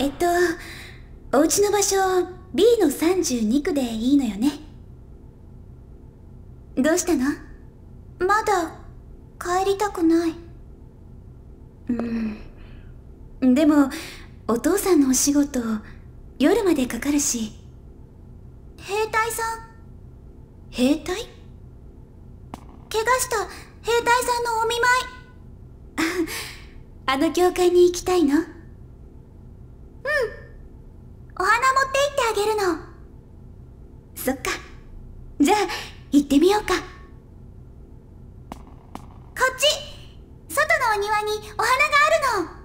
えっとお家の場所 B の32区でいいのよねどうしたのまだ帰りたくないうんでもお父さんのお仕事夜までかかるし兵隊さん兵隊怪我した兵隊さんのお見舞いあの教会に行きたいのそっかじゃあ行ってみようかこっち外のお庭にお花があるの